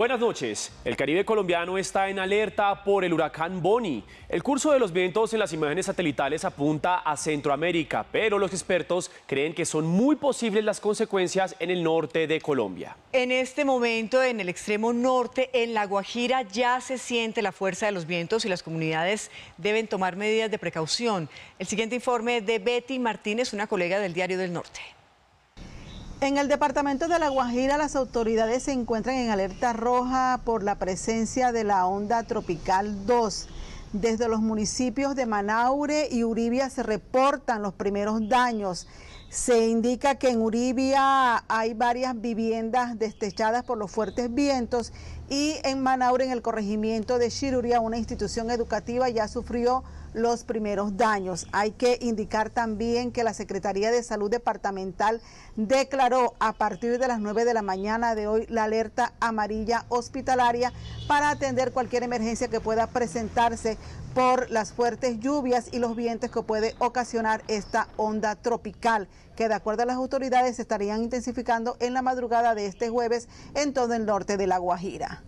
Buenas noches. El Caribe colombiano está en alerta por el huracán Bonnie. El curso de los vientos en las imágenes satelitales apunta a Centroamérica, pero los expertos creen que son muy posibles las consecuencias en el norte de Colombia. En este momento, en el extremo norte, en La Guajira, ya se siente la fuerza de los vientos y las comunidades deben tomar medidas de precaución. El siguiente informe de Betty Martínez, una colega del Diario del Norte. En el departamento de La Guajira las autoridades se encuentran en alerta roja por la presencia de la onda tropical 2. Desde los municipios de Manaure y Uribia se reportan los primeros daños. Se indica que en Uribia hay varias viviendas destechadas por los fuertes vientos y en Manaure, en el corregimiento de Chiruria, una institución educativa ya sufrió los primeros daños. Hay que indicar también que la Secretaría de Salud Departamental declaró a partir de las 9 de la mañana de hoy la alerta amarilla hospitalaria para atender cualquier emergencia que pueda presentarse por las fuertes lluvias y los vientos que puede ocasionar esta onda tropical, que de acuerdo a las autoridades se estarían intensificando en la madrugada de este jueves en todo el norte de La Guajira.